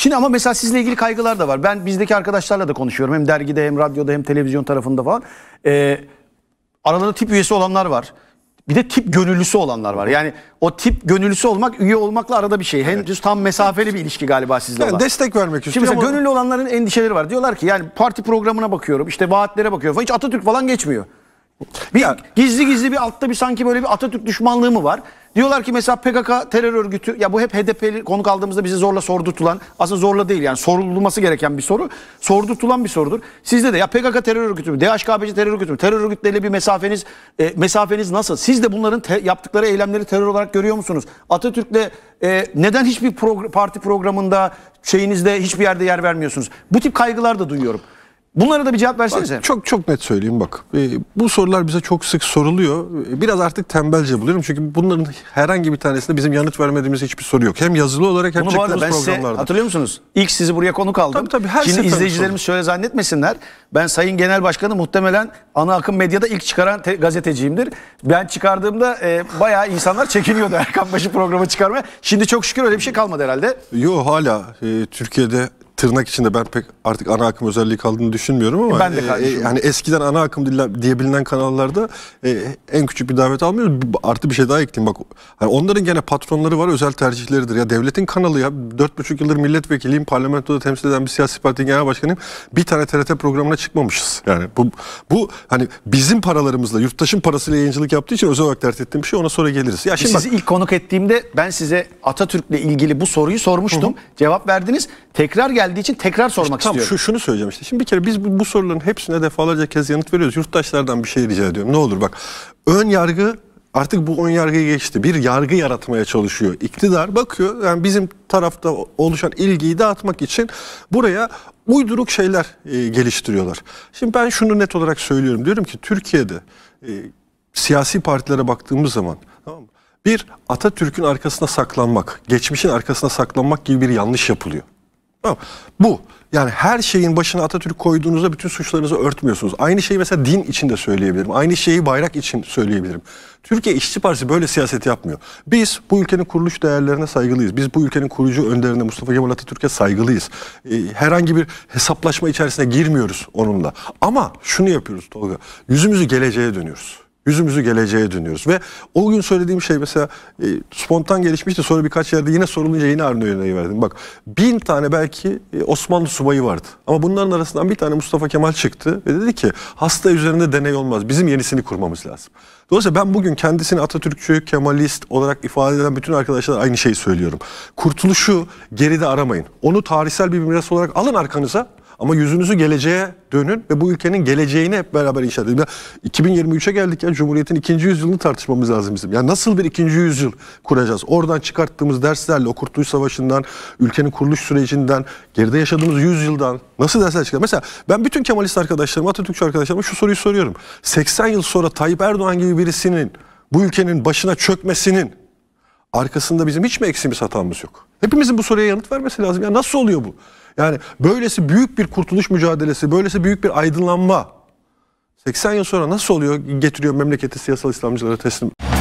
Şimdi ama mesela sizle ilgili kaygılar da var. Ben bizdeki arkadaşlarla da konuşuyorum. Hem dergide hem radyoda hem televizyon tarafında falan. Ee, aralarında tip üyesi olanlar var. Bir de tip gönüllüsü olanlar var. Yani o tip gönüllüsü olmak üye olmakla arada bir şey. Henüz evet. tam mesafeli bir ilişki galiba sizle yani olan. Destek vermek istiyorum. Şimdi gönüllü olanların endişeleri var. Diyorlar ki yani parti programına bakıyorum işte vaatlere bakıyorum falan hiç Atatürk falan geçmiyor. Bir yani, gizli gizli bir altta bir sanki böyle bir Atatürk düşmanlığı mı var? Diyorlar ki mesela PKK terör örgütü ya bu hep HDP'li konuk aldığımızda bizi zorla sordurtulan aslında zorla değil yani sorulması gereken bir soru. Sordurtulan bir sorudur. Sizde de ya PKK terör örgütü mü? DHKPC terör örgütü mü? Terör örgütleriyle bir mesafeniz e, mesafeniz nasıl? Siz de bunların te, yaptıkları eylemleri terör olarak görüyor musunuz? Atatürk'le e, neden hiçbir progr parti programında şeyinizde hiçbir yerde yer vermiyorsunuz? Bu tip kaygılar da duyuyorum. Bunlara da bir cevap versenize. Bak, çok çok net söyleyeyim bak. E, bu sorular bize çok sık soruluyor. Ee, biraz artık tembelce buluyorum. Çünkü bunların herhangi bir tanesinde bizim yanıt vermediğimiz hiçbir soru yok. Hem yazılı olarak hem Bunu çektiğimiz ben programlarda. Size, hatırlıyor musunuz? İlk sizi buraya konuk aldım. Tabii tabii. Her Şimdi şey izleyicilerimiz şöyle zannetmesinler. Ben Sayın Genel Başkanı muhtemelen ana akım medyada ilk çıkaran gazeteciyimdir. Ben çıkardığımda e, bayağı insanlar çekiniyordu Erkan Başı programı çıkarmaya. Şimdi çok şükür öyle bir şey kalmadı herhalde. Yok hala e, Türkiye'de tırnak içinde ben pek artık ana akım özelliği kaldığını düşünmüyorum ama ben de e, Yani e, eskiden ana akım diye bilinen kanallarda e, en küçük bir davet almıyoruz. Artı bir şey daha ekleyeyim bak. Hani onların gene patronları var, özel tercihleridir. Ya devletin kanalı ya 4,5 yıldır milletvekiliyim, parlamentoda temsil eden bir siyasi partinin genel başkanıyım. Bir tane TRT programına çıkmamışız. Yani bu bu hani bizim paralarımızla, yurttaşın parasıyla yayıncılık yaptığı için özel olarak dert ettiğim bir şey ona sonra geliriz. Ya şimdi sizi bak, ilk konuk ettiğimde ben size Atatürk'le ilgili bu soruyu sormuştum. Hı. Cevap verdiniz. Tekrar geldi geldiği için tekrar sormak işte, istiyorum. Tam şu, şunu söyleyeceğim işte. Şimdi bir kere biz bu, bu soruların hepsine defalarca kez yanıt veriyoruz. Yurttaşlardan bir şey rica ediyorum. Ne olur bak. Ön yargı artık bu ön yargıyı geçti. Bir yargı yaratmaya çalışıyor. İktidar bakıyor yani bizim tarafta oluşan ilgiyi dağıtmak için buraya uyduruk şeyler e, geliştiriyorlar. Şimdi ben şunu net olarak söylüyorum. Diyorum ki Türkiye'de e, siyasi partilere baktığımız zaman tamam Bir Atatürk'ün arkasına saklanmak, geçmişin arkasına saklanmak gibi bir yanlış yapılıyor. Bu yani her şeyin başına Atatürk koyduğunuzda bütün suçlarınızı örtmüyorsunuz. Aynı şeyi mesela din için de söyleyebilirim. Aynı şeyi bayrak için söyleyebilirim. Türkiye İşçi Partisi böyle siyaset yapmıyor. Biz bu ülkenin kuruluş değerlerine saygılıyız. Biz bu ülkenin kurucu önderine Mustafa Kemal Atatürk'e saygılıyız. Ee, herhangi bir hesaplaşma içerisine girmiyoruz onunla. Ama şunu yapıyoruz Tolga. Yüzümüzü geleceğe dönüyoruz. Yüzümüzü geleceğe dönüyoruz ve o gün söylediğim şey mesela e, spontan gelişmişti sonra birkaç yerde yine sorulunca yine Arno yöneyi verdim. Bak bin tane belki e, Osmanlı subayı vardı ama bunların arasından bir tane Mustafa Kemal çıktı ve dedi ki hasta üzerinde deney olmaz bizim yenisini kurmamız lazım. Dolayısıyla ben bugün kendisini Atatürkçü, Kemalist olarak ifade eden bütün arkadaşlara aynı şeyi söylüyorum. Kurtuluşu geride aramayın. Onu tarihsel bir miras olarak alın arkanıza ama yüzünüzü geleceğe dönün ve bu ülkenin geleceğini hep beraber inşa edelim. 2023'e geldik ya Cumhuriyet'in ikinci yüzyılını tartışmamız lazım bizim. Yani nasıl bir ikinci yüzyıl kuracağız? Oradan çıkarttığımız derslerle, o Kurtuluş Savaşı'ndan, ülkenin kuruluş sürecinden, geride yaşadığımız yüzyıldan nasıl dersler çıkar? Mesela ben bütün Kemalist arkadaşlarım, Atatürkçü arkadaşlarıma şu soruyu soruyorum. 80 yıl sonra Tayyip Erdoğan gibi birisinin bu ülkenin başına çökmesinin arkasında bizim hiç mi eksiğimiz hatamız yok? Hepimizin bu soruya yanıt vermesi lazım. Ya nasıl oluyor bu? Yani böylesi büyük bir kurtuluş mücadelesi, böylesi büyük bir aydınlanma 80 yıl sonra nasıl oluyor getiriyor memleketi siyasal İslamcılara teslim?